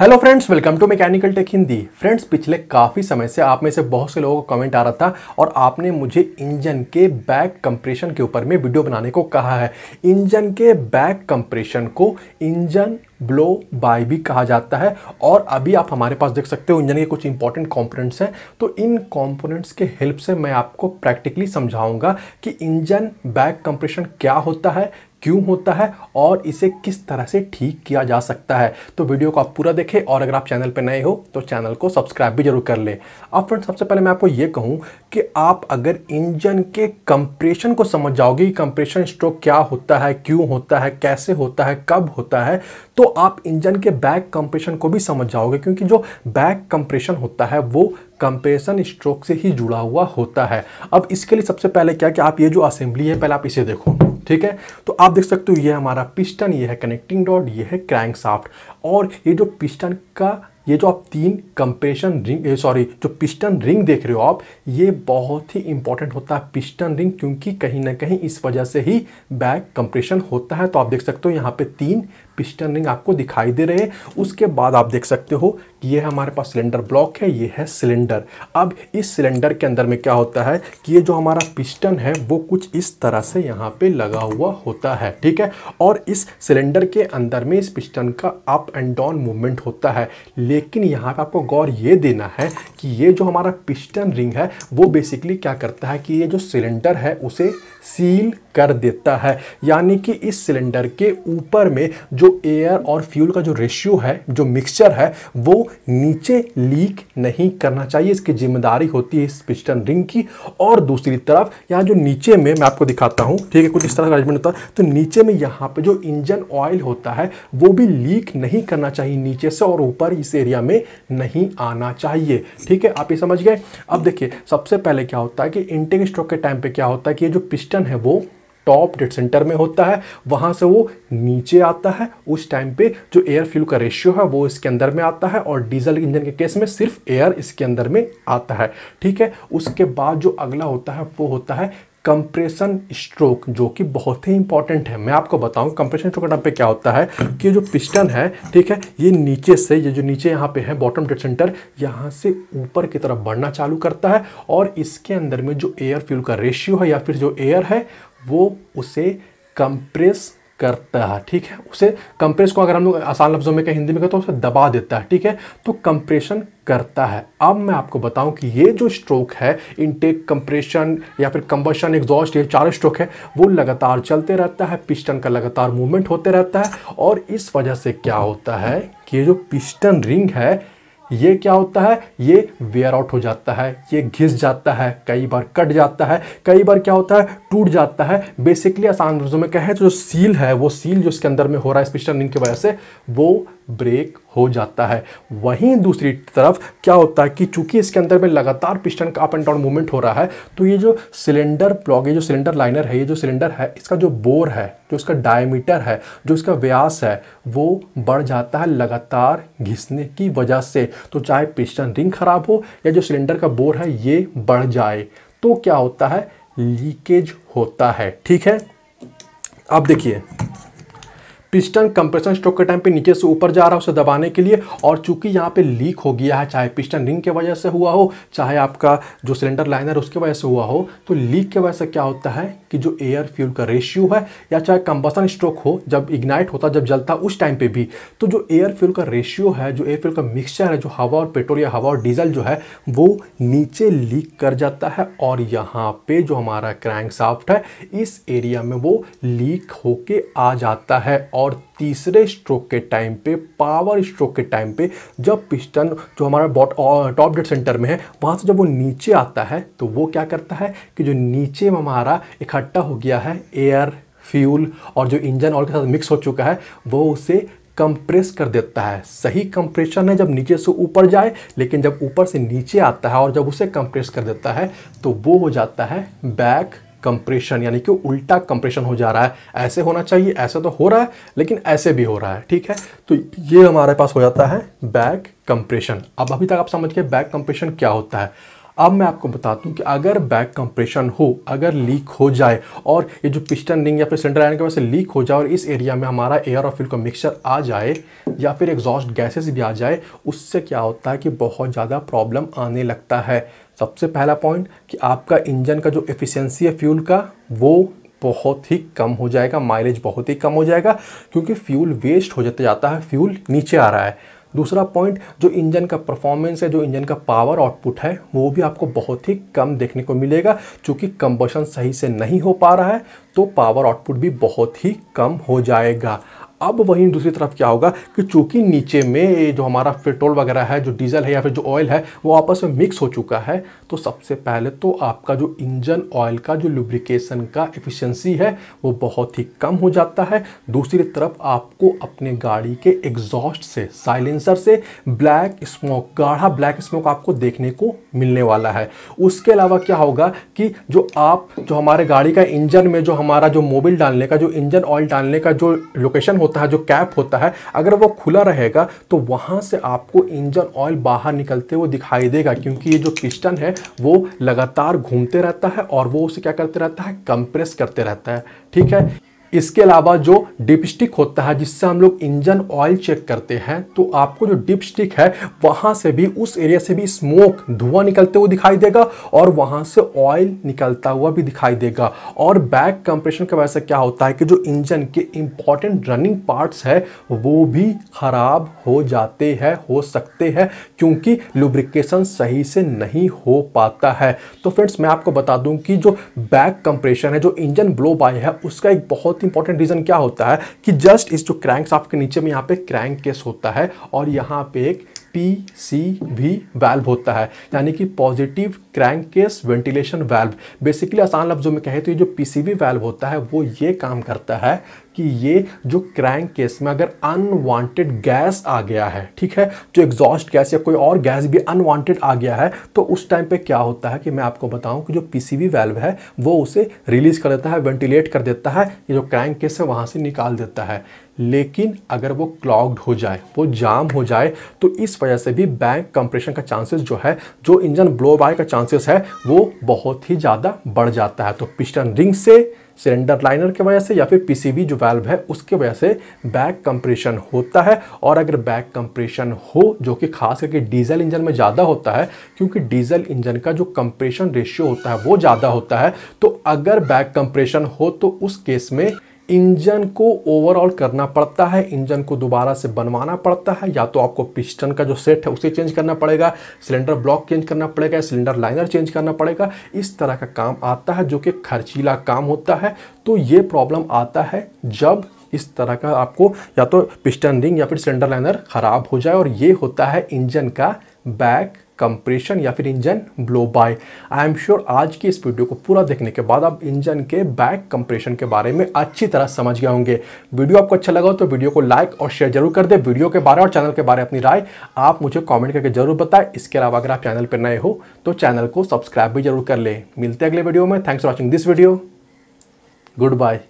hello friends welcome to mechanical tech Hindi friends पिछले काफ़ी समय से आप में से बहुत से लोगों का कमेंट आ रहा था और आपने मुझे इंजन के बैक कंप्रेशन के ऊपर में वीडियो बनाने को कहा है इंजन के बैक कंप्रेशन को इंजन ब्लो बाय भी कहा जाता है और अभी आप हमारे पास देख सकते हो इंजन के कुछ इंपॉर्टेंट कॉम्पोनेंट्स हैं तो इन कॉम्पोनेंट्स के हेल्प से मैं आपको प्रैक्टिकली समझाऊंगा कि इंजन बैक कंप्रेशन क्या होता है क्यों होता है और इसे किस तरह से ठीक किया जा सकता है तो वीडियो को आप पूरा देखें और अगर आप चैनल पर नए हो तो चैनल को सब्सक्राइब भी जरूर कर लें अब फ्रेंड सबसे पहले मैं आपको ये कहूँ कि आप अगर इंजन के कंप्रेशन को समझ जाओगे कंप्रेशन स्ट्रोक क्या होता है क्यों होता है कैसे होता है कब होता है तो आप इंजन के बैक कंप्रेशन को भी समझ जाओगे क्योंकि जो बैक कंप्रेशन होता है वो कंप्रेशन स्ट्रोक से ही जुड़ा हुआ होता है अब इसके लिए सबसे पहले क्या कि आप ये जो असेंबली है पहले आप इसे देखो ठीक है तो आप देख सकते हो ये हमारा पिस्टन ये है कनेक्टिंग डॉट ये है क्रैंक साफ्ट और ये जो पिस्टन का ये जो आप तीन कंप्रेशन रिंग सॉरी जो पिस्टन रिंग देख रहे हो आप ये बहुत ही इंपॉर्टेंट होता है पिस्टन रिंग क्योंकि कहीं ना कहीं इस वजह से ही बैक कंप्रेशन होता है तो आप देख सकते हो यहाँ पे तीन पिस्टन रिंग आपको दिखाई दे रहे हैं उसके बाद आप देख सकते हो कि ये हमारे पास सिलेंडर ब्लॉक है ये है सिलेंडर अब इस सिलेंडर के अंदर में क्या होता है कि ये जो हमारा पिस्टन है वो कुछ इस तरह से यहाँ पे लगा हुआ होता है ठीक है और इस सिलेंडर के अंदर में इस पिस्टन का अप एंड डाउन मूवमेंट होता है लेकिन यहाँ पर आपको गौर ये देना है कि ये जो हमारा पिस्टन रिंग है वो बेसिकली क्या करता है कि ये जो सिलेंडर है उसे सील कर देता है यानी कि इस सिलेंडर के ऊपर में जो जो एयर और फ्यूल का जो रेशियो है जो मिक्सचर है वो नीचे लीक नहीं करना चाहिए इसकी जिम्मेदारी होती है इस पिस्टन रिंग की और दूसरी तरफ यहाँ जो नीचे में मैं आपको दिखाता हूँ ठीक है कुछ इस तरह का अरेंजमेंट होता है तो नीचे में यहाँ पर जो इंजन ऑयल होता है वो भी लीक नहीं करना चाहिए नीचे से और ऊपर इस एरिया में नहीं आना चाहिए ठीक है आप ये समझ गए अब देखिए सबसे पहले क्या होता है कि इंटेक स्ट्रोक के टाइम पे क्या होता है कि ये जो पिस्टन है वो टॉप डेड सेंटर में होता है वहाँ से वो नीचे आता है उस टाइम पे जो एयर फ्यूल का रेशियो है वो इसके अंदर में आता है और डीजल इंजन के केस में सिर्फ एयर इसके अंदर में आता है ठीक है उसके बाद जो अगला होता है वो होता है कंप्रेशन स्ट्रोक जो कि बहुत ही इंपॉर्टेंट है मैं आपको बताऊं कंप्रेशन स्ट्रोक पे क्या होता है कि जो पिस्टन है ठीक है ये नीचे से ये जो नीचे यहाँ पे है बॉटम डेड सेंटर यहाँ से ऊपर की तरफ बढ़ना चालू करता है और इसके अंदर में जो एयर फ्यूल का रेशियो है या फिर जो एयर है वो उसे कंप्रेस करता है ठीक है उसे कंप्रेस को अगर हम लोग आसान लफ्ज़ों में कहें हिंदी में कहते तो उसे दबा देता है ठीक है तो कंप्रेशन करता है अब मैं आपको बताऊं कि ये जो स्ट्रोक है इनटेक कंप्रेशन या फिर कंबशन एग्जॉस्ट ये चार स्ट्रोक है वो लगातार चलते रहता है पिस्टन का लगातार मूवमेंट होते रहता है और इस वजह से क्या होता है कि ये जो पिस्टन रिंग है ये क्या होता है ये वेयर आउट हो जाता है ये घिस जाता है कई बार कट जाता है कई बार क्या होता है टूट जाता है बेसिकली आसान में कहें तो जो सील है वो सील जो इसके अंदर में हो रहा है स्पेशल रनिंग की वजह से वो ब्रेक हो जाता है वहीं दूसरी तरफ क्या होता है कि चूंकि इसके अंदर में लगातार पिस्टन का अप एंड डाउन मूवमेंट हो रहा है तो ये जो सिलेंडर प्लॉग ये जो सिलेंडर लाइनर है ये जो सिलेंडर है इसका जो बोर है जो इसका डायमीटर है जो इसका व्यास है वो बढ़ जाता है लगातार घिसने की वजह से तो चाहे पिस्टन रिंग खराब हो या जो सिलेंडर का बोर है ये बढ़ जाए तो क्या होता है लीकेज होता है ठीक है अब देखिए पिस्टन कंप्रेशन स्ट्रोक के टाइम पे नीचे से ऊपर जा रहा है उसे दबाने के लिए और चूंकि यहाँ पे लीक हो गया है चाहे पिस्टन रिंग के वजह से हुआ हो चाहे आपका जो सिलेंडर लाइनर उसके वजह से हुआ हो तो लीक के वजह से क्या होता है कि जो एयर फ्यूल का रेशियो है या चाहे कंबसन स्ट्रोक हो जब इग्नाइट होता जब जलता उस टाइम पर भी तो जो एयर फ्यूल का रेशियो है जो एयर फ्यूल का मिक्सचर है जो हवा और पेट्रोल या हवा और डीजल जो है वो नीचे लीक कर जाता है और यहाँ पर जो हमारा क्रैंक साफ्ट है इस एरिया में वो लीक होके आ जाता है और और तीसरे स्ट्रोक के टाइम पे पावर स्ट्रोक के टाइम पे जब पिस्टन जो हमारा बॉट टॉप डेड सेंटर में है वहाँ से जब वो नीचे आता है तो वो क्या करता है कि जो नीचे में हमारा इकट्ठा हो गया है एयर फ्यूल और जो इंजन ऑयल के साथ मिक्स हो चुका है वो उसे कंप्रेस कर देता है सही कंप्रेशन है जब नीचे से ऊपर जाए लेकिन जब ऊपर से नीचे आता है और जब उसे कंप्रेस कर देता है तो वो हो जाता है बैक कंप्रेशन यानी कि उल्टा कंप्रेशन हो जा रहा है ऐसे होना चाहिए ऐसा तो हो रहा है लेकिन ऐसे भी हो रहा है ठीक है तो ये हमारे पास हो जाता है बैक कंप्रेशन अब अभी तक आप समझ गए बैक कंप्रेशन क्या होता है अब मैं आपको बता दूं कि अगर बैक कंप्रेशन हो अगर लीक हो जाए और ये जो पिस्टन रिंग या फिर सेंटर आयरन के वजह से लीक हो जाए और इस एरिया में हमारा एयर और फ्यूल का मिक्सचर आ जाए या फिर एग्जॉस्ट गैसेस भी आ जाए उससे क्या होता है कि बहुत ज़्यादा प्रॉब्लम आने लगता है सबसे पहला पॉइंट कि आपका इंजन का जो एफिशेंसी है फ्यूल का वो बहुत ही कम हो जाएगा माइलेज बहुत ही कम हो जाएगा क्योंकि फ्यूल वेस्ट हो जाता जाता है फ्यूल नीचे आ रहा है दूसरा पॉइंट जो इंजन का परफॉर्मेंस है जो इंजन का पावर आउटपुट है वो भी आपको बहुत ही कम देखने को मिलेगा चूँकि कंबशन सही से नहीं हो पा रहा है तो पावर आउटपुट भी बहुत ही कम हो जाएगा अब वहीं दूसरी तरफ क्या होगा कि चूंकि नीचे में जो हमारा पेट्रोल वगैरह है जो डीजल है या फिर जो ऑयल है वो आपस में मिक्स हो चुका है तो सबसे पहले तो आपका जो इंजन ऑयल का जो लुब्रिकेशन का एफिशिएंसी है वो बहुत ही कम हो जाता है दूसरी तरफ आपको अपने गाड़ी के एग्जॉस्ट से साइलेंसर से ब्लैक स्मोक गाढ़ा ब्लैक स्मोक आपको देखने को मिलने वाला है उसके अलावा क्या होगा कि जो आप जो हमारे गाड़ी का इंजन में जो हमारा जो मोबिल डालने का जो इंजन ऑयल डालने का जो लोकेशन होता है जो कैप होता है अगर वो खुला रहेगा तो वहाँ से आपको इंजन ऑयल बाहर निकलते हुए दिखाई देगा क्योंकि ये जो पिस्टन है वो लगातार घूमते रहता है और वो उसे क्या करते रहता है कंप्रेस करते रहता है ठीक है इसके अलावा जो डिपस्टिक होता है जिससे हम लोग इंजन ऑयल चेक करते हैं तो आपको जो डिपस्टिक है वहाँ से भी उस एरिया से भी स्मोक धुआं निकलते हुए दिखाई देगा और वहाँ से ऑयल निकलता हुआ भी दिखाई देगा और बैक कंप्रेशन की वजह से क्या होता है कि जो इंजन के इंपॉर्टेंट रनिंग पार्ट्स है वो भी ख़राब हो जाते हैं हो सकते हैं क्योंकि लुब्रिकेशन सही से नहीं हो पाता है तो फ्रेंड्स मैं आपको बता दूं कि जो बैक कंप्रेशन है जो इंजन ब्लो बाय है उसका एक बहुत इंपॉर्टेंट रीज़न क्या होता है कि जस्ट इस जो क्रैंक्स आपके नीचे में यहाँ पे क्रैंक केस होता है और यहाँ पे एक पी सी वी वैल्व होता है यानी कि positive crank case ventilation valve basically आसान लफ्ज़ों में कहे तो ये जो पीसीवी वैल्व होता है वो ये काम करता है कि ये जो क्रैंक केस में अगर अनवांटेड गैस आ गया है ठीक है जो एग्जॉस्ट गैस या कोई और गैस भी अनवांटेड आ गया है तो उस टाइम पे क्या होता है कि मैं आपको बताऊं कि जो पीसीबी वैल्व है वो उसे रिलीज़ कर देता है वेंटिलेट कर देता है ये जो क्रैंक केस है वहाँ से निकाल देता है लेकिन अगर वो क्लॉग्ड हो जाए वो जाम हो जाए तो इस वजह से भी बैंक कंप्रेशन का चांसेस जो है जो इंजन ब्लो बाय का चांस चांसेस है वो बहुत ही ज़्यादा बढ़ जाता है तो पिस्टन रिंग से सिलेंडर लाइनर के वजह से या फिर पीसीबी जो वाल्व है उसके वजह से बैक कंप्रेशन होता है और अगर बैक कंप्रेशन हो जो कि खास करके डीजल इंजन में ज़्यादा होता है क्योंकि डीजल इंजन का जो कंप्रेशन रेशियो होता है वो ज़्यादा होता है तो अगर बैक कंप्रेशन हो तो उस केस में इंजन को ओवरऑल करना पड़ता है इंजन को दोबारा से बनवाना पड़ता है या तो आपको पिस्टन का जो सेट है उसे चेंज करना पड़ेगा सिलेंडर ब्लॉक चेंज करना पड़ेगा सिलेंडर लाइनर चेंज करना पड़ेगा इस तरह का काम आता है जो कि खर्चीला काम होता है तो ये प्रॉब्लम आता है जब इस तरह का आपको या तो पिस्टन रिंग या फिर सिलेंडर लाइनर ख़राब हो जाए और ये होता है इंजन का बैक कंप्रेशन या फिर engine blow by I am sure आज की इस वीडियो को पूरा देखने के बाद आप इंजन के बैक कंप्रेशन के बारे में अच्छी तरह समझ गए होंगे वीडियो आपको अच्छा लगा हो तो वीडियो को लाइक और शेयर जरूर कर दे वीडियो के बारे और चैनल के बारे में अपनी राय आप मुझे कॉमेंट करके जरूर बताएं इसके अलावा अगर आप चैनल पर नए हो तो चैनल को सब्सक्राइब भी जरूर कर ले मिलते हैं अगले वीडियो में thanks for watching this video good bye